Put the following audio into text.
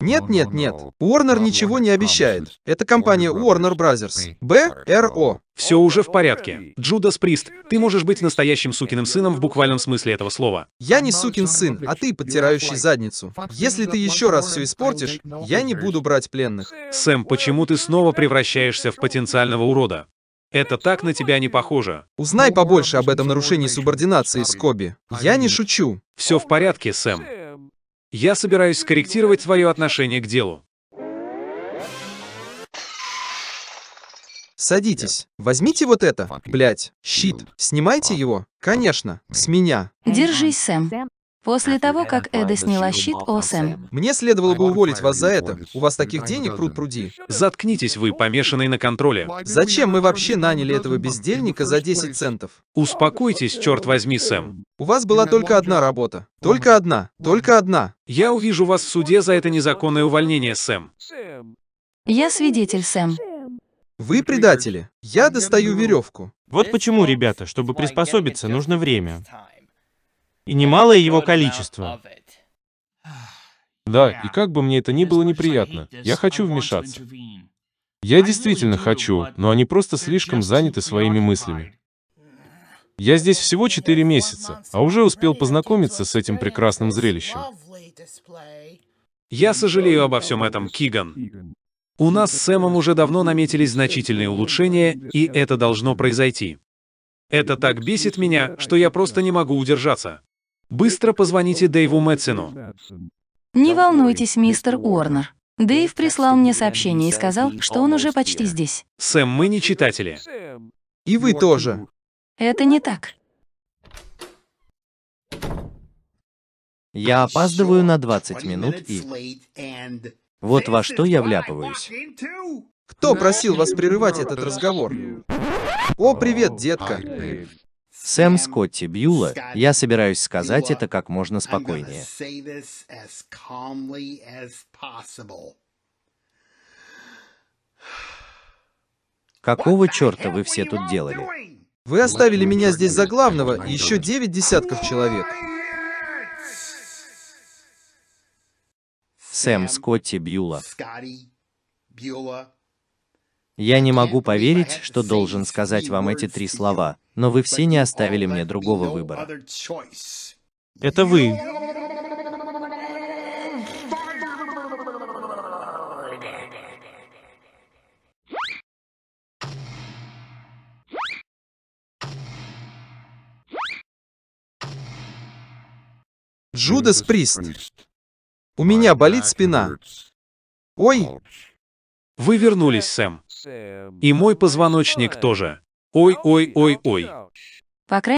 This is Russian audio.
Нет, нет, нет. Warner ничего не обещает. Это компания Warner Brothers. БРО. Все уже в порядке. Джудас Прист, ты можешь быть настоящим сукиным сыном в буквальном смысле этого слова. Я не сукин сын, а ты, подтирающий задницу. Если ты еще раз все испортишь, я не буду брать пленных. Сэм, почему ты снова превращаешься в потенциального урода? Это так на тебя не похоже. Узнай побольше об этом нарушении субординации, Скоби. Я не шучу. Все в порядке, Сэм. Я собираюсь скорректировать свое отношение к делу. Садитесь. Возьмите вот это. Блять. Щит. Снимайте его. Конечно. С меня. Держись, Сэм. После того, как Эда сняла щит, о, Сэм. Мне следовало бы уволить вас за это. У вас таких денег пруд пруди. Заткнитесь вы, помешанный на контроле. Зачем мы вообще наняли этого бездельника за 10 центов? Успокойтесь, черт возьми, Сэм. У вас была только одна работа. Только одна. Только одна. Я увижу вас в суде за это незаконное увольнение, Сэм. Я свидетель, Сэм. Вы предатели. Я достаю веревку. Вот почему, ребята, чтобы приспособиться, нужно время и немалое его количество. Да, и как бы мне это ни было неприятно, я хочу вмешаться. Я действительно хочу, но они просто слишком заняты своими мыслями. Я здесь всего четыре месяца, а уже успел познакомиться с этим прекрасным зрелищем. Я сожалею обо всем этом, Киган. У нас с Сэмом уже давно наметились значительные улучшения, и это должно произойти. Это так бесит меня, что я просто не могу удержаться. Быстро позвоните Дэйву Мэтсину. Не волнуйтесь, мистер Уорнер. Дэйв прислал мне сообщение и сказал, что он уже почти здесь. Сэм, мы не читатели. И вы тоже. Это не так. Я опаздываю на 20 минут и... Вот во что я вляпываюсь. Кто просил вас прерывать этот разговор? О, привет, детка. Сэм Скотти Бьюла, я собираюсь сказать это как можно спокойнее. Какого черта вы все тут делали? Вы оставили меня здесь за главного и еще девять десятков человек. Сэм Скотти Бьюла. Я не могу поверить, что должен сказать вам эти три слова но вы все не оставили мне другого выбора. Это вы. Джудас Прист. У меня болит спина. Ой. Вы вернулись, Сэм. И мой позвоночник тоже. Ой-ой-ой-ой. По крайней